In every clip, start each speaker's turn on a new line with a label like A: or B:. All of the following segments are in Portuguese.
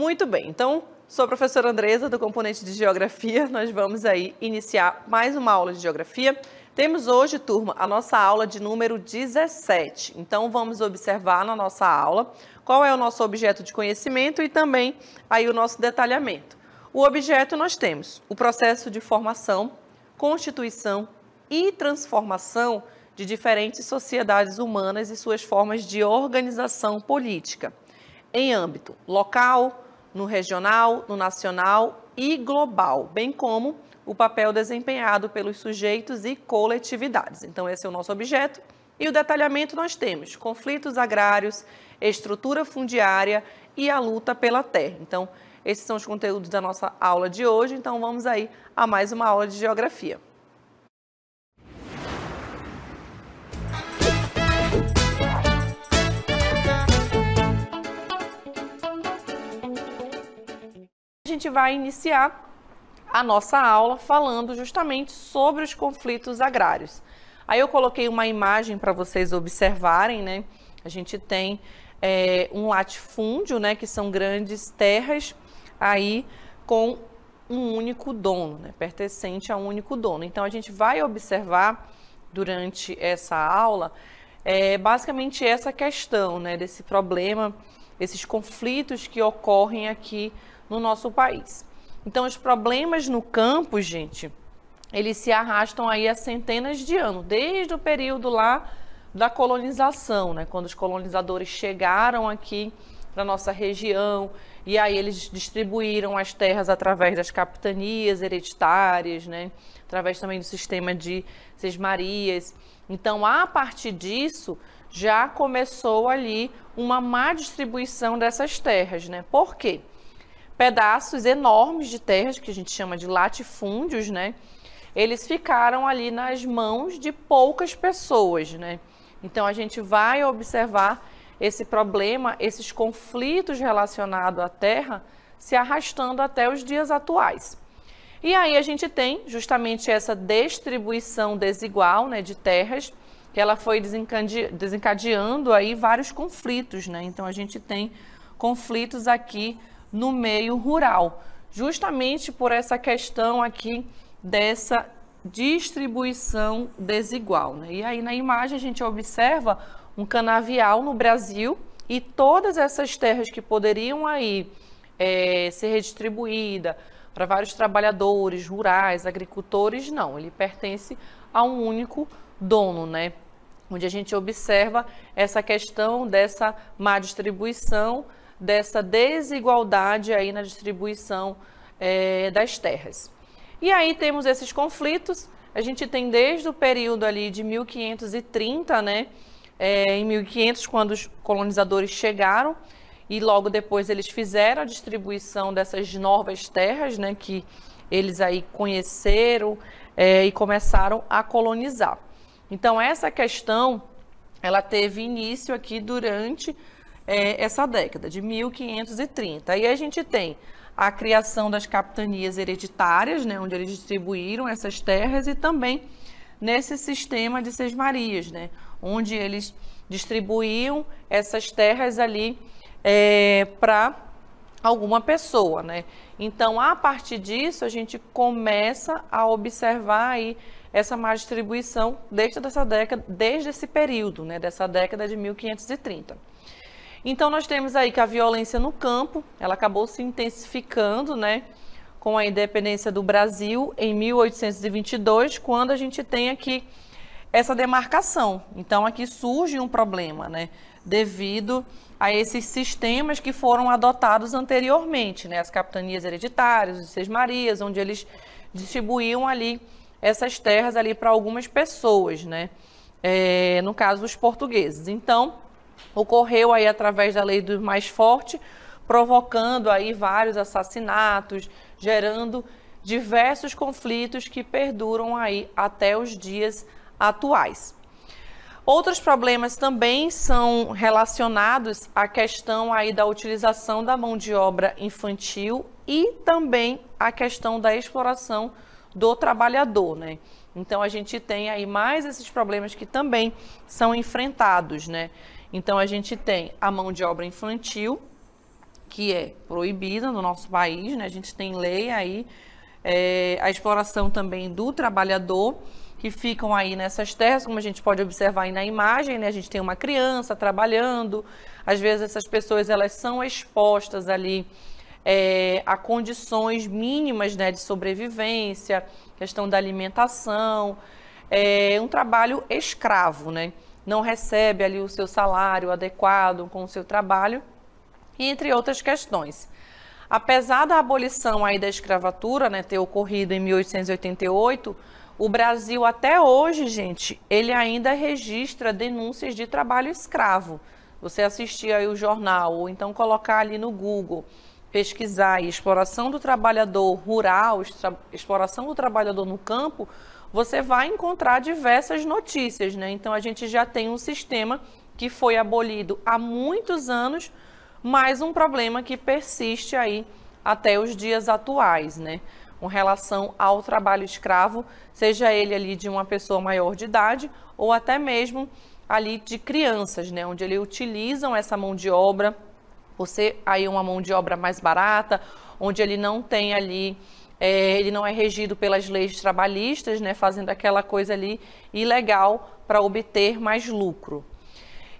A: Muito bem, então sou a professora Andresa do componente de Geografia. Nós vamos aí iniciar mais uma aula de Geografia. Temos hoje, turma, a nossa aula de número 17. Então vamos observar na nossa aula qual é o nosso objeto de conhecimento e também aí o nosso detalhamento. O objeto nós temos o processo de formação, constituição e transformação de diferentes sociedades humanas e suas formas de organização política, em âmbito local, no regional, no nacional e global, bem como o papel desempenhado pelos sujeitos e coletividades. Então, esse é o nosso objeto. E o detalhamento nós temos conflitos agrários, estrutura fundiária e a luta pela terra. Então, esses são os conteúdos da nossa aula de hoje. Então, vamos aí a mais uma aula de geografia. gente vai iniciar a nossa aula falando justamente sobre os conflitos agrários. Aí eu coloquei uma imagem para vocês observarem, né? A gente tem é, um latifúndio, né? Que são grandes terras aí com um único dono, né? Pertencente a um único dono. Então a gente vai observar durante essa aula é, basicamente essa questão, né? Desse problema, esses conflitos que ocorrem aqui no nosso país. Então, os problemas no campo, gente, eles se arrastam aí há centenas de anos, desde o período lá da colonização, né? Quando os colonizadores chegaram aqui para nossa região e aí eles distribuíram as terras através das capitanias hereditárias, né? Através também do sistema de sesmarias. Então, a partir disso, já começou ali uma má distribuição dessas terras, né? Por quê? pedaços enormes de terras, que a gente chama de latifúndios, né? Eles ficaram ali nas mãos de poucas pessoas, né? Então a gente vai observar esse problema, esses conflitos relacionados à terra se arrastando até os dias atuais. E aí a gente tem justamente essa distribuição desigual né, de terras, que ela foi desencadeando aí vários conflitos, né? Então a gente tem conflitos aqui no meio rural, justamente por essa questão aqui dessa distribuição desigual. Né? E aí na imagem a gente observa um canavial no Brasil e todas essas terras que poderiam aí é, ser redistribuída para vários trabalhadores rurais, agricultores, não, ele pertence a um único dono, né? Onde a gente observa essa questão dessa má distribuição, dessa desigualdade aí na distribuição é, das terras. E aí temos esses conflitos, a gente tem desde o período ali de 1530, né, é, em 1500, quando os colonizadores chegaram, e logo depois eles fizeram a distribuição dessas novas terras, né, que eles aí conheceram é, e começaram a colonizar. Então essa questão, ela teve início aqui durante é, essa década, de 1530. E a gente tem a criação das capitanias hereditárias, né, onde eles distribuíram essas terras, e também nesse sistema de sesmarias, né, onde eles distribuíam essas terras ali é, para alguma pessoa, né? Então, a partir disso, a gente começa a observar aí essa má distribuição desde dessa década, desde esse período, né, dessa década de 1530. Então nós temos aí que a violência no campo, ela acabou se intensificando, né, com a independência do Brasil em 1822, quando a gente tem aqui essa demarcação. Então aqui surge um problema, né, devido a esses sistemas que foram adotados anteriormente, né, as capitanias hereditárias, os marias, onde eles distribuíam ali essas terras ali para algumas pessoas, né, é, no caso os portugueses. Então ocorreu aí através da lei do mais forte, provocando aí vários assassinatos, gerando diversos conflitos que perduram aí até os dias atuais. Outros problemas também são relacionados à questão aí da utilização da mão de obra infantil e também a questão da exploração do trabalhador, né? Então a gente tem aí mais esses problemas que também são enfrentados, né? Então a gente tem a mão de obra infantil, que é proibida no nosso país, né? A gente tem lei aí, é, a exploração também do trabalhador que ficam aí nessas terras, como a gente pode observar aí na imagem, né? A gente tem uma criança trabalhando, às vezes essas pessoas elas são expostas ali é, a condições mínimas né, de sobrevivência, questão da alimentação, é um trabalho escravo, né? não recebe ali o seu salário adequado com o seu trabalho, entre outras questões. Apesar da abolição aí da escravatura né, ter ocorrido em 1888, o Brasil até hoje, gente, ele ainda registra denúncias de trabalho escravo. Você assistir aí o jornal ou então colocar ali no Google pesquisar exploração do trabalhador rural, exploração do trabalhador no campo, você vai encontrar diversas notícias, né? Então a gente já tem um sistema que foi abolido há muitos anos, mas um problema que persiste aí até os dias atuais, né? Com relação ao trabalho escravo, seja ele ali de uma pessoa maior de idade ou até mesmo ali de crianças, né? Onde eles utilizam essa mão de obra, você aí uma mão de obra mais barata, onde ele não tem ali é, ele não é regido pelas leis trabalhistas, né, fazendo aquela coisa ali ilegal para obter mais lucro.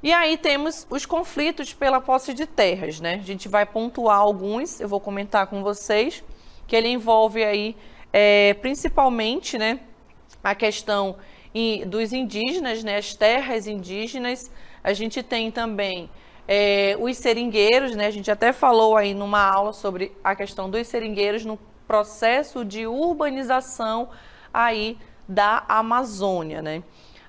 A: E aí temos os conflitos pela posse de terras, né? A gente vai pontuar alguns, eu vou comentar com vocês, que ele envolve aí é, principalmente, né, a questão dos indígenas, né, as terras indígenas. A gente tem também é, os seringueiros, né? A gente até falou aí numa aula sobre a questão dos seringueiros no processo de urbanização aí da Amazônia, né?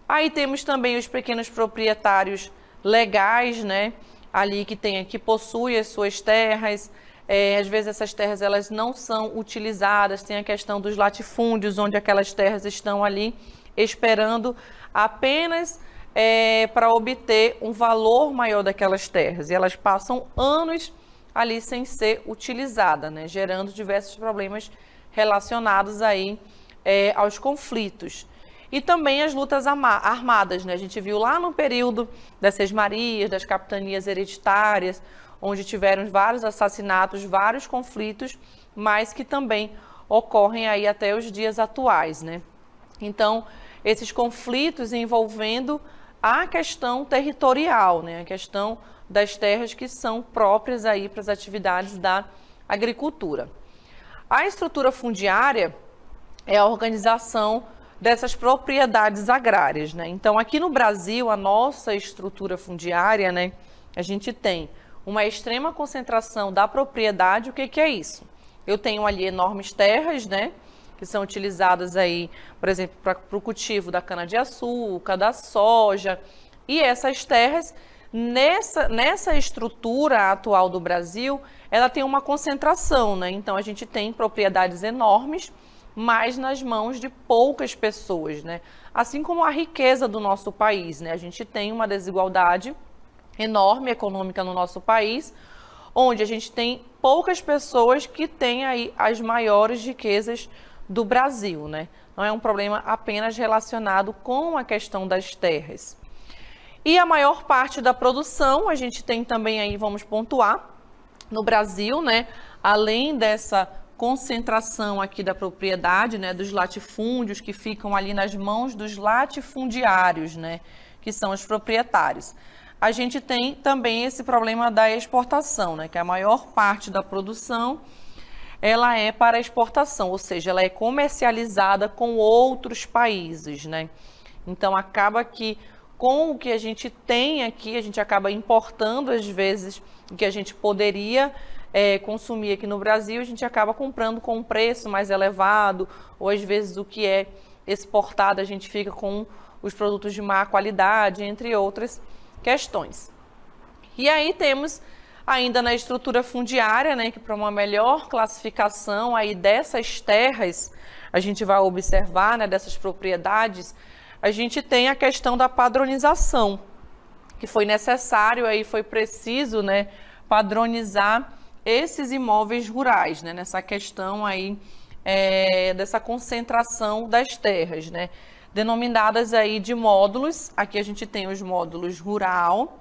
A: Aí temos também os pequenos proprietários legais, né? Ali que tem, que possui as suas terras. É, às vezes essas terras elas não são utilizadas. Tem a questão dos latifúndios, onde aquelas terras estão ali esperando apenas é, para obter um valor maior daquelas terras. E elas passam anos ali sem ser utilizada, né? gerando diversos problemas relacionados aí é, aos conflitos. E também as lutas armadas, né? A gente viu lá no período das Seis Marias, das capitanias hereditárias, onde tiveram vários assassinatos, vários conflitos, mas que também ocorrem aí até os dias atuais, né? Então, esses conflitos envolvendo a questão territorial, né? A questão das terras que são próprias aí para as atividades da agricultura. A estrutura fundiária é a organização dessas propriedades agrárias, né? Então, aqui no Brasil, a nossa estrutura fundiária, né, a gente tem uma extrema concentração da propriedade. O que, que é isso? Eu tenho ali enormes terras, né, que são utilizadas aí, por exemplo, para o cultivo da cana-de-açúcar, da soja, e essas terras Nessa, nessa estrutura atual do Brasil, ela tem uma concentração, né? Então a gente tem propriedades enormes, mas nas mãos de poucas pessoas, né? Assim como a riqueza do nosso país, né? A gente tem uma desigualdade enorme econômica no nosso país, onde a gente tem poucas pessoas que têm aí as maiores riquezas do Brasil, né? Não é um problema apenas relacionado com a questão das terras. E a maior parte da produção, a gente tem também aí, vamos pontuar, no Brasil, né? Além dessa concentração aqui da propriedade, né, dos latifúndios que ficam ali nas mãos dos latifundiários, né, que são os proprietários. A gente tem também esse problema da exportação, né, que a maior parte da produção ela é para exportação, ou seja, ela é comercializada com outros países, né? Então acaba que com o que a gente tem aqui, a gente acaba importando às vezes o que a gente poderia é, consumir aqui no Brasil, a gente acaba comprando com um preço mais elevado, ou às vezes o que é exportado a gente fica com os produtos de má qualidade, entre outras questões. E aí temos ainda na estrutura fundiária, né, que para uma melhor classificação aí dessas terras, a gente vai observar, né, dessas propriedades, a gente tem a questão da padronização, que foi necessário aí, foi preciso, né, padronizar esses imóveis rurais, né, nessa questão aí é, dessa concentração das terras, né, denominadas aí de módulos. Aqui a gente tem os módulos rural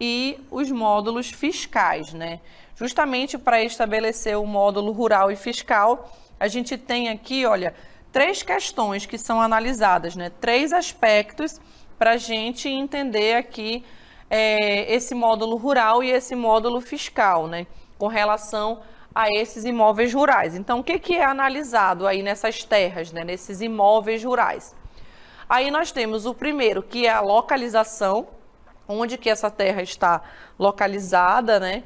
A: e os módulos fiscais, né. Justamente para estabelecer o módulo rural e fiscal, a gente tem aqui, olha, três questões que são analisadas, né? três aspectos para a gente entender aqui é, esse módulo rural e esse módulo fiscal, né? com relação a esses imóveis rurais. Então, o que, que é analisado aí nessas terras, né? nesses imóveis rurais? Aí nós temos o primeiro, que é a localização, onde que essa terra está localizada, né?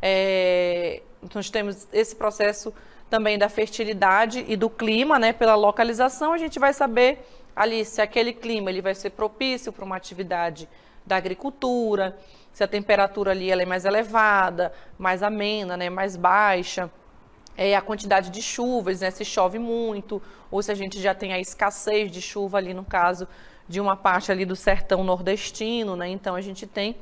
A: É, nós temos esse processo também da fertilidade e do clima, né? Pela localização, a gente vai saber ali se aquele clima ele vai ser propício para uma atividade da agricultura, se a temperatura ali ela é mais elevada, mais amena, né? Mais baixa. É, a quantidade de chuvas, né? Se chove muito, ou se a gente já tem a escassez de chuva ali, no caso de uma parte ali do sertão nordestino, né? Então a gente tem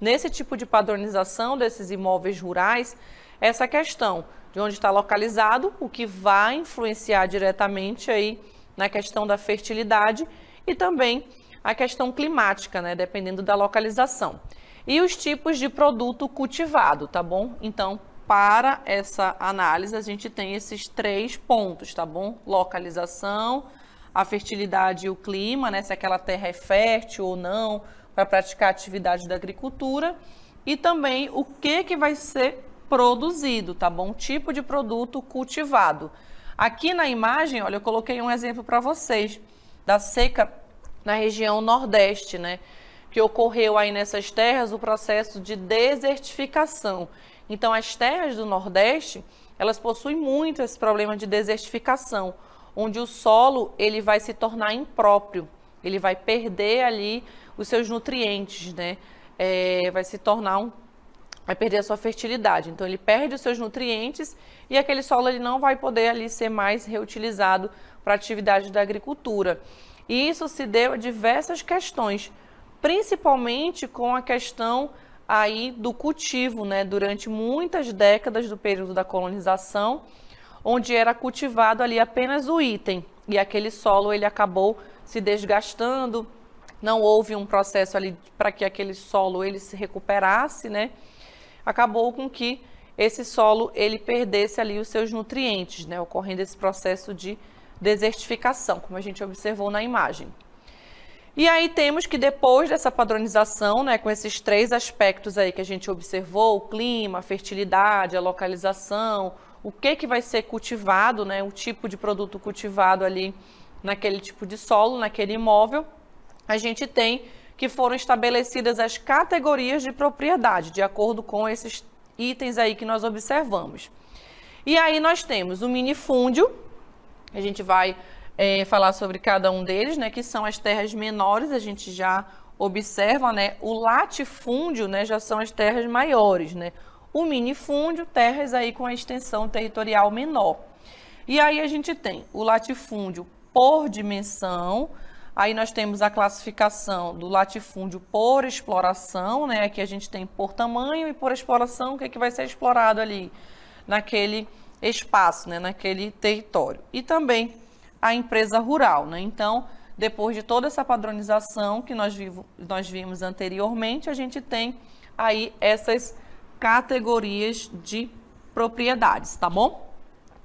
A: nesse tipo de padronização desses imóveis rurais essa questão de onde está localizado, o que vai influenciar diretamente aí na questão da fertilidade e também a questão climática, né, dependendo da localização. E os tipos de produto cultivado, tá bom? Então, para essa análise, a gente tem esses três pontos, tá bom? Localização, a fertilidade e o clima, né? Se aquela terra é fértil ou não, para praticar atividade da agricultura. E também o que, que vai ser produzido, tá bom? Tipo de produto cultivado. Aqui na imagem, olha, eu coloquei um exemplo para vocês da seca na região Nordeste, né? Que ocorreu aí nessas terras o processo de desertificação. Então, as terras do Nordeste, elas possuem muito esse problema de desertificação, onde o solo ele vai se tornar impróprio, ele vai perder ali os seus nutrientes, né? É, vai se tornar um vai perder a sua fertilidade. Então ele perde os seus nutrientes e aquele solo ele não vai poder ali ser mais reutilizado para atividade da agricultura. E isso se deu a diversas questões, principalmente com a questão aí do cultivo, né, durante muitas décadas do período da colonização, onde era cultivado ali apenas o item e aquele solo ele acabou se desgastando, não houve um processo ali para que aquele solo ele se recuperasse, né? acabou com que esse solo ele perdesse ali os seus nutrientes, né, ocorrendo esse processo de desertificação, como a gente observou na imagem. E aí temos que depois dessa padronização, né, com esses três aspectos aí que a gente observou, o clima, a fertilidade, a localização, o que que vai ser cultivado, né, o tipo de produto cultivado ali naquele tipo de solo, naquele imóvel, a gente tem que foram estabelecidas as categorias de propriedade, de acordo com esses itens aí que nós observamos. E aí nós temos o minifúndio, a gente vai é, falar sobre cada um deles, né, que são as terras menores, a gente já observa, né, o latifúndio, né, já são as terras maiores, né, o minifúndio, terras aí com a extensão territorial menor. E aí a gente tem o latifúndio por dimensão, Aí nós temos a classificação do latifúndio por exploração, né? Aqui a gente tem por tamanho e por exploração, o que, é que vai ser explorado ali naquele espaço, né? naquele território. E também a empresa rural, né? Então, depois de toda essa padronização que nós, vivo, nós vimos anteriormente, a gente tem aí essas categorias de propriedades, tá bom?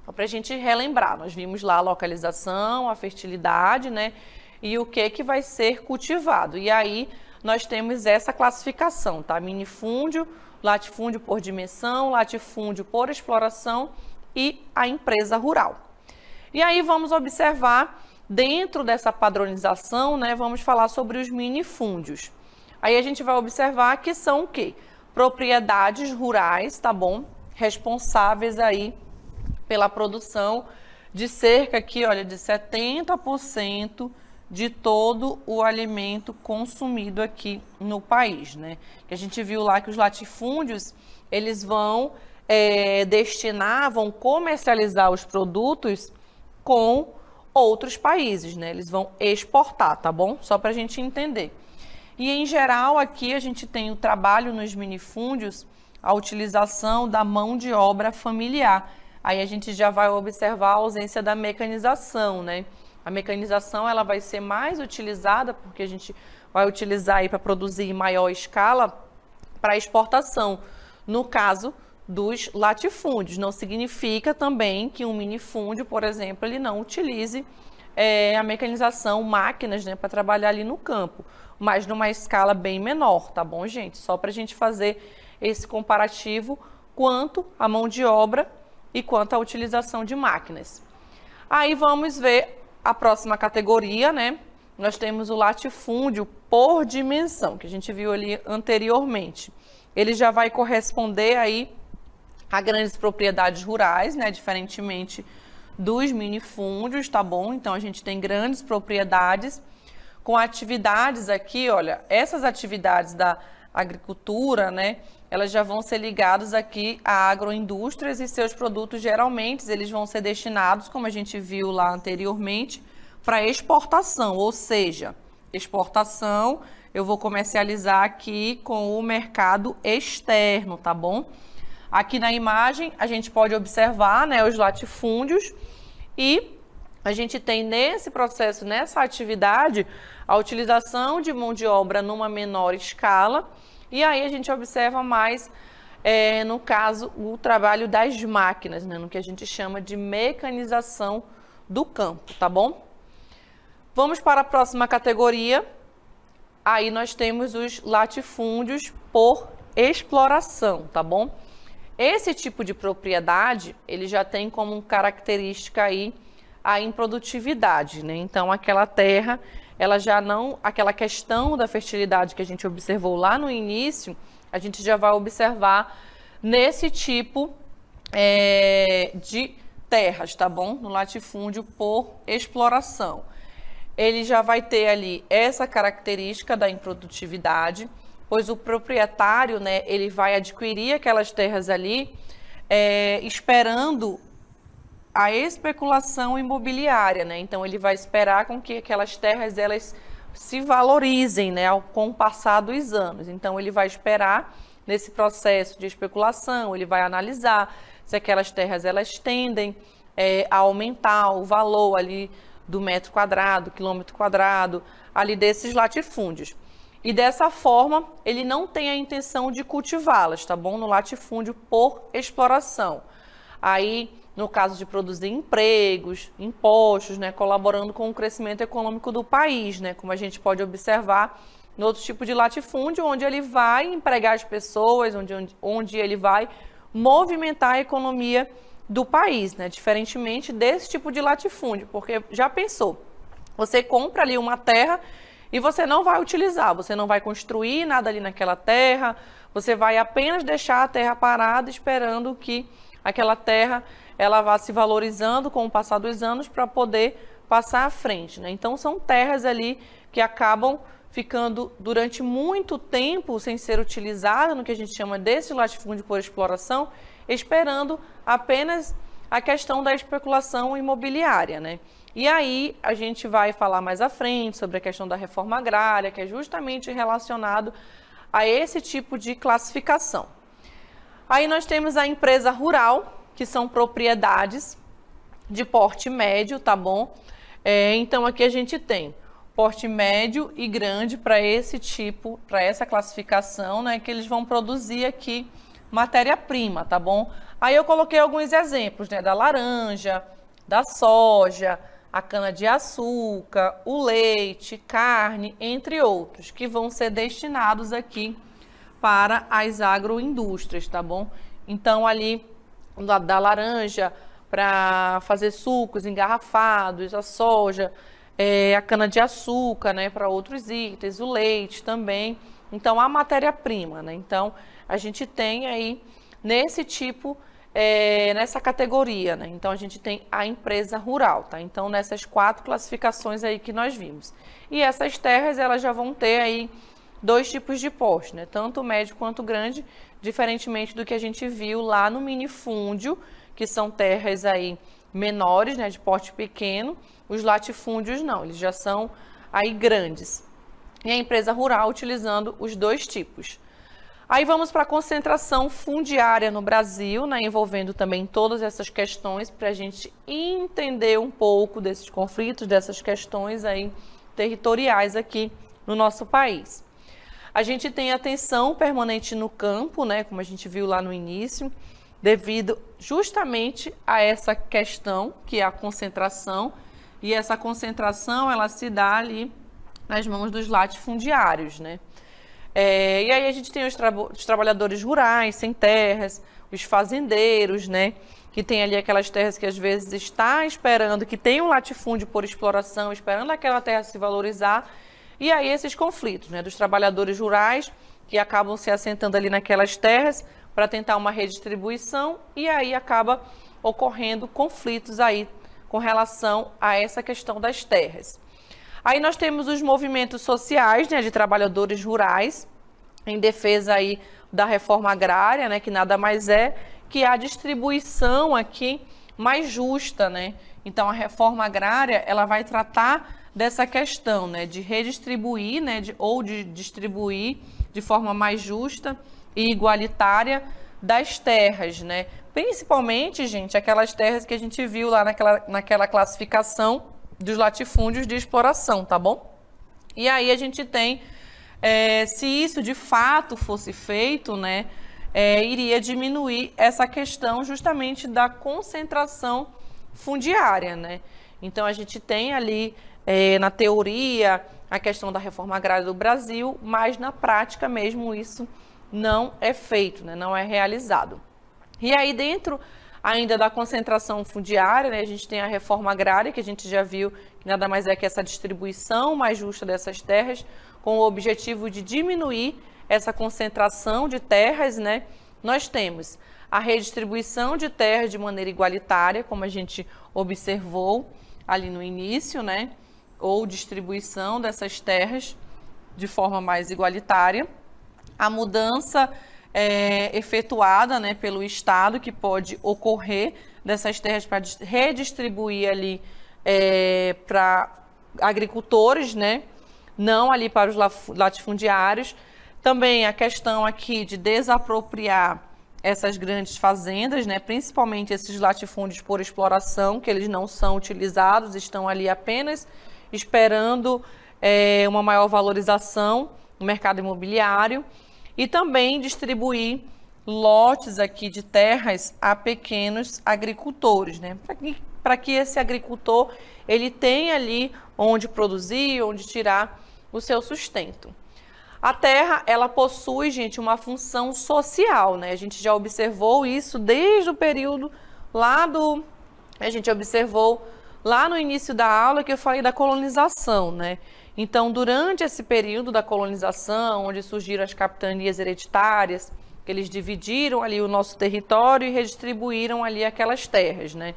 A: Então, para a gente relembrar, nós vimos lá a localização, a fertilidade, né? e o que que vai ser cultivado. E aí nós temos essa classificação, tá? Minifúndio, latifúndio por dimensão, latifúndio por exploração e a empresa rural. E aí vamos observar dentro dessa padronização, né, vamos falar sobre os minifúndios. Aí a gente vai observar que são o quê? Propriedades rurais, tá bom? Responsáveis aí pela produção de cerca aqui, olha, de 70% de todo o alimento consumido aqui no país, né? Que a gente viu lá que os latifúndios eles vão é, destinar, vão comercializar os produtos com outros países, né? Eles vão exportar, tá bom? Só para a gente entender. E em geral aqui a gente tem o trabalho nos minifúndios, a utilização da mão de obra familiar. Aí a gente já vai observar a ausência da mecanização, né? A mecanização ela vai ser mais utilizada porque a gente vai utilizar aí para produzir em maior escala para exportação. No caso dos latifúndios, não significa também que um minifúndio, por exemplo, ele não utilize é, a mecanização, máquinas, né, para trabalhar ali no campo, mas numa escala bem menor, tá bom, gente? Só para a gente fazer esse comparativo quanto à mão de obra e quanto à utilização de máquinas. Aí vamos ver a próxima categoria, né? Nós temos o latifúndio por dimensão, que a gente viu ali anteriormente. Ele já vai corresponder aí a grandes propriedades rurais, né? Diferentemente dos minifúndios, tá bom? Então a gente tem grandes propriedades com atividades aqui, olha, essas atividades da agricultura, né? elas já vão ser ligadas aqui a agroindústrias e seus produtos geralmente eles vão ser destinados, como a gente viu lá anteriormente, para exportação, ou seja, exportação eu vou comercializar aqui com o mercado externo, tá bom? Aqui na imagem a gente pode observar né, os latifúndios e a gente tem nesse processo, nessa atividade, a utilização de mão de obra numa menor escala e aí a gente observa mais, é, no caso, o trabalho das máquinas, né, no que a gente chama de mecanização do campo, tá bom? Vamos para a próxima categoria. Aí nós temos os latifúndios por exploração, tá bom? Esse tipo de propriedade, ele já tem como característica aí a improdutividade, né? Então, aquela terra ela já não. aquela questão da fertilidade que a gente observou lá no início, a gente já vai observar nesse tipo é, de terras, tá bom? No latifúndio por exploração. Ele já vai ter ali essa característica da improdutividade, pois o proprietário, né, ele vai adquirir aquelas terras ali é, esperando a especulação imobiliária, né? Então ele vai esperar com que aquelas terras elas se valorizem, né, ao, com o passar dos anos. Então ele vai esperar nesse processo de especulação, ele vai analisar se aquelas terras elas tendem é, a aumentar o valor ali do metro quadrado, quilômetro quadrado, ali desses latifúndios. E dessa forma, ele não tem a intenção de cultivá-las, tá bom? No latifúndio por exploração. Aí no caso de produzir empregos, impostos, né, colaborando com o crescimento econômico do país, né, como a gente pode observar no outro tipo de latifúndio, onde ele vai empregar as pessoas, onde, onde, ele vai movimentar a economia do país, né, diferentemente desse tipo de latifúndio, porque já pensou, você compra ali uma terra e você não vai utilizar, você não vai construir nada ali naquela terra, você vai apenas deixar a terra parada esperando que aquela terra ela vá se valorizando com o passar dos anos para poder passar à frente. Né? Então, são terras ali que acabam ficando durante muito tempo sem ser utilizada, no que a gente chama desse latifúndio por exploração, esperando apenas a questão da especulação imobiliária. Né? E aí a gente vai falar mais à frente sobre a questão da reforma agrária, que é justamente relacionado a esse tipo de classificação. Aí nós temos a empresa rural, que são propriedades de porte médio, tá bom? É, então aqui a gente tem porte médio e grande para esse tipo, para essa classificação, né? Que eles vão produzir aqui matéria-prima, tá bom? Aí eu coloquei alguns exemplos, né? Da laranja, da soja, a cana-de-açúcar, o leite, carne, entre outros, que vão ser destinados aqui para as agroindústrias, tá bom? Então, ali da, da laranja para fazer sucos engarrafados, a soja, é, a cana-de-açúcar, né, para outros itens, o leite também. Então, a matéria-prima, né? Então, a gente tem aí nesse tipo, é, nessa categoria, né? Então, a gente tem a empresa rural, tá? Então, nessas quatro classificações aí que nós vimos. E essas terras, elas já vão ter aí dois tipos de porte, né? Tanto o médio quanto o grande, diferentemente do que a gente viu lá no minifúndio, que são terras aí menores, né, de porte pequeno. Os latifúndios não, eles já são aí grandes. E a empresa rural utilizando os dois tipos. Aí vamos para a concentração fundiária no Brasil, né, envolvendo também todas essas questões para a gente entender um pouco desses conflitos, dessas questões aí territoriais aqui no nosso país. A gente tem atenção permanente no campo, né, como a gente viu lá no início, devido justamente a essa questão que é a concentração, e essa concentração ela se dá ali nas mãos dos latifundiários, né? É, e aí a gente tem os, tra os, trabalhadores rurais, sem terras, os fazendeiros, né? Que tem ali aquelas terras que às vezes está esperando, que tem um latifúndio por exploração, esperando aquela terra se valorizar e aí esses conflitos né, dos trabalhadores rurais que acabam se assentando ali naquelas terras para tentar uma redistribuição e aí acaba ocorrendo conflitos aí com relação a essa questão das terras. Aí nós temos os movimentos sociais, né, de trabalhadores rurais, em defesa aí da reforma agrária, né, que nada mais é que a distribuição aqui mais justa, né? Então a reforma agrária, ela vai tratar dessa questão, né, de redistribuir, né, de, ou de distribuir de forma mais justa e igualitária das terras, né? Principalmente, gente, aquelas terras que a gente viu lá naquela, naquela classificação dos latifúndios de exploração, tá bom? E aí a gente tem, é, se isso de fato fosse feito, né, é, iria diminuir essa questão justamente da concentração fundiária, né? Então a gente tem ali é, na teoria, a questão da reforma agrária do Brasil, mas na prática mesmo isso não é feito, né? não é realizado. E aí dentro ainda da concentração fundiária, né? a gente tem a reforma agrária, que a gente já viu que nada mais é que essa distribuição mais justa dessas terras, com o objetivo de diminuir essa concentração de terras, né? Nós temos a redistribuição de terras de maneira igualitária, como a gente observou ali no início, né? ou distribuição dessas terras de forma mais igualitária. A mudança é, efetuada né, pelo Estado, que pode ocorrer dessas terras para redistribuir ali é, para agricultores, né, não ali para os latifundiários. Também a questão aqui de desapropriar essas grandes fazendas, né, principalmente esses latifúndios por exploração, que eles não são utilizados, estão ali apenas esperando é, uma maior valorização no mercado imobiliário e também distribuir lotes aqui de terras a pequenos agricultores, né? Para que, que esse agricultor ele tenha ali onde produzir, onde tirar o seu sustento. A terra, ela possui, gente, uma função social, né? A gente já observou isso desde o período lá do... A gente observou lá no início da aula que eu falei da colonização, né? Então, durante esse período da colonização, onde surgiram as capitanias hereditárias, que eles dividiram ali o nosso território e redistribuíram ali aquelas terras, né?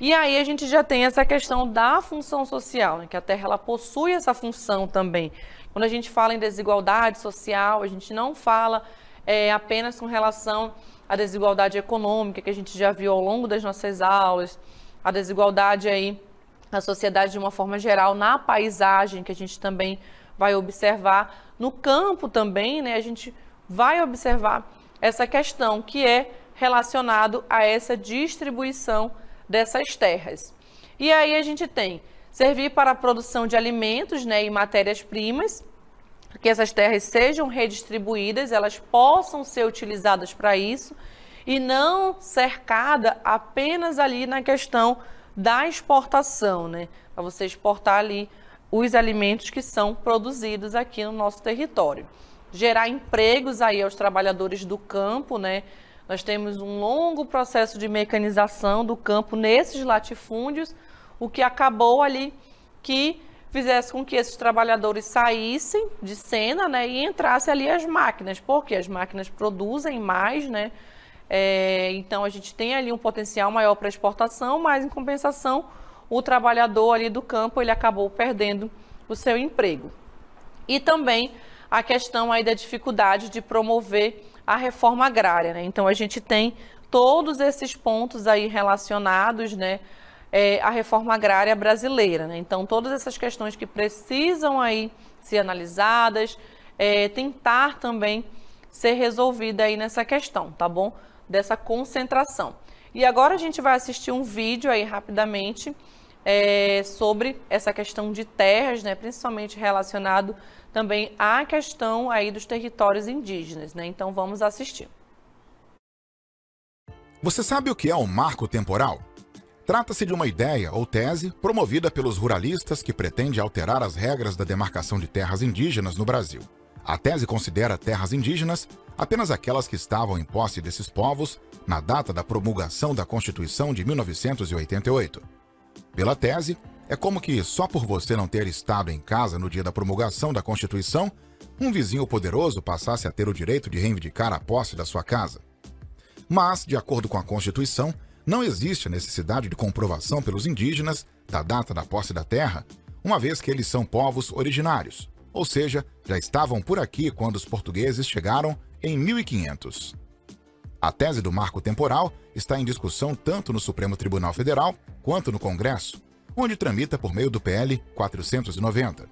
A: E aí a gente já tem essa questão da função social, né? que a terra ela possui essa função também. Quando a gente fala em desigualdade social, a gente não fala é, apenas com relação à desigualdade econômica que a gente já viu ao longo das nossas aulas, a desigualdade aí na sociedade de uma forma geral, na paisagem que a gente também vai observar, no campo também, né, a gente vai observar essa questão que é relacionado a essa distribuição dessas terras. E aí a gente tem servir para a produção de alimentos, né, e matérias-primas, que essas terras sejam redistribuídas, elas possam ser utilizadas para isso e não cercada apenas ali na questão da exportação, né? Para você exportar ali os alimentos que são produzidos aqui no nosso território. Gerar empregos aí aos trabalhadores do campo, né? Nós temos um longo processo de mecanização do campo nesses latifúndios, o que acabou ali que fizesse com que esses trabalhadores saíssem de cena, né, e entrassem ali as máquinas, porque as máquinas produzem mais, né? É, então a gente tem ali um potencial maior para exportação, mas em compensação o trabalhador ali do campo ele acabou perdendo o seu emprego. E também a questão aí da dificuldade de promover a reforma agrária. Né? Então a gente tem todos esses pontos aí relacionados, né? É, a reforma agrária brasileira. Né? Então, todas essas questões que precisam aí ser analisadas, é, tentar também ser resolvida aí nessa questão, tá bom? dessa concentração. E agora a gente vai assistir um vídeo aí rapidamente é, sobre essa questão de terras, né, principalmente relacionado também à questão aí dos territórios indígenas, né? Então vamos assistir.
B: Você sabe o que é um marco temporal? Trata-se de uma ideia ou tese promovida pelos ruralistas que pretende alterar as regras da demarcação de terras indígenas no Brasil. A tese considera terras indígenas apenas aquelas que estavam em posse desses povos na data da promulgação da Constituição de 1988. Pela tese, é como que só por você não ter estado em casa no dia da promulgação da Constituição, um vizinho poderoso passasse a ter o direito de reivindicar a posse da sua casa. Mas, de acordo com a Constituição, não existe a necessidade de comprovação pelos indígenas da data da posse da terra, uma vez que eles são povos originários, ou seja, já estavam por aqui quando os portugueses chegaram em 1500. A tese do marco temporal está em discussão tanto no Supremo Tribunal Federal quanto no Congresso, onde tramita por meio do PL 490.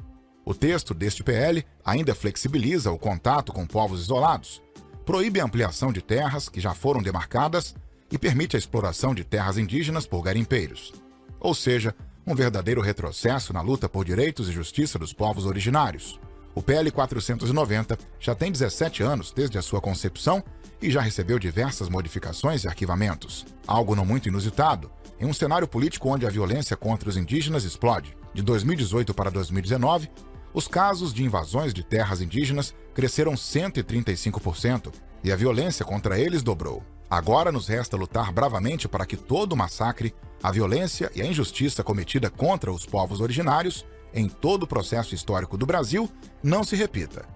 B: O texto deste PL ainda flexibiliza o contato com povos isolados, proíbe a ampliação de terras que já foram demarcadas e permite a exploração de terras indígenas por garimpeiros. Ou seja, um verdadeiro retrocesso na luta por direitos e justiça dos povos originários. O PL 490 já tem 17 anos desde a sua concepção e já recebeu diversas modificações e arquivamentos. Algo não muito inusitado, em um cenário político onde a violência contra os indígenas explode. De 2018 para 2019, os casos de invasões de terras indígenas cresceram 135% e a violência contra eles dobrou. Agora nos resta lutar bravamente para que todo o massacre, a violência e a injustiça cometida contra os povos originários em todo o processo histórico do Brasil não se repita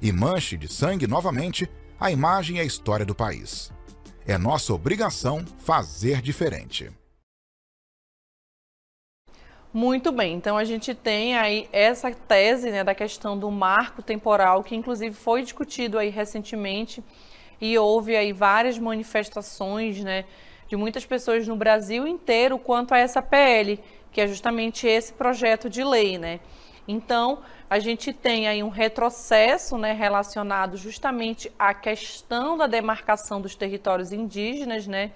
B: e manche de sangue novamente a imagem e a história do país. É nossa obrigação fazer diferente.
A: Muito bem, então a gente tem aí essa tese né, da questão do marco temporal, que inclusive foi discutido aí recentemente e houve aí várias manifestações, né, de muitas pessoas no Brasil inteiro quanto a essa PL, que é justamente esse projeto de lei, né? Então, a gente tem aí um retrocesso né, relacionado justamente à questão da demarcação dos territórios indígenas, né,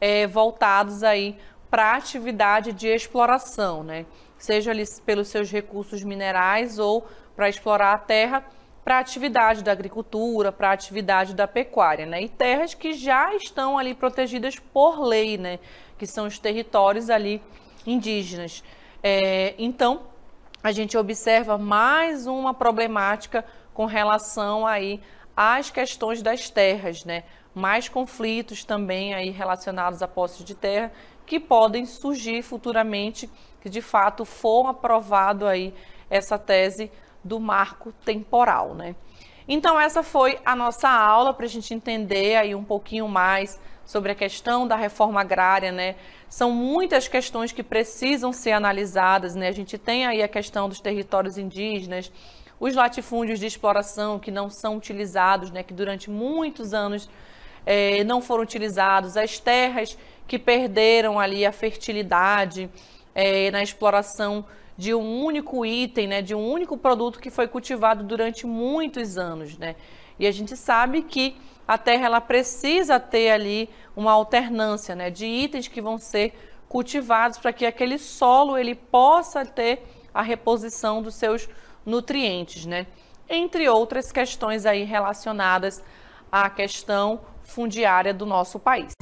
A: é, voltados aí para atividade de exploração, né, seja ali pelos seus recursos minerais ou para explorar a terra para a atividade da agricultura, para a atividade da pecuária, né? E terras que já estão ali protegidas por lei, né? Que são os territórios ali indígenas. É, então, a gente observa mais uma problemática com relação aí às questões das terras, né? Mais conflitos também aí relacionados à posse de terra que podem surgir futuramente, que de fato for aprovado aí essa tese do marco temporal, né? Então essa foi a nossa aula para a gente entender aí um pouquinho mais sobre a questão da reforma agrária, né? São muitas questões que precisam ser analisadas, né? A gente tem aí a questão dos territórios indígenas, os latifúndios de exploração que não são utilizados, né? Que durante muitos anos eh, não foram utilizados, as terras que perderam ali a fertilidade eh, na exploração de um único item, né, de um único produto que foi cultivado durante muitos anos, né? E a gente sabe que a terra ela precisa ter ali uma alternância, né, de itens que vão ser cultivados para que aquele solo ele possa ter a reposição dos seus nutrientes, né? Entre outras questões aí relacionadas à questão fundiária do nosso país.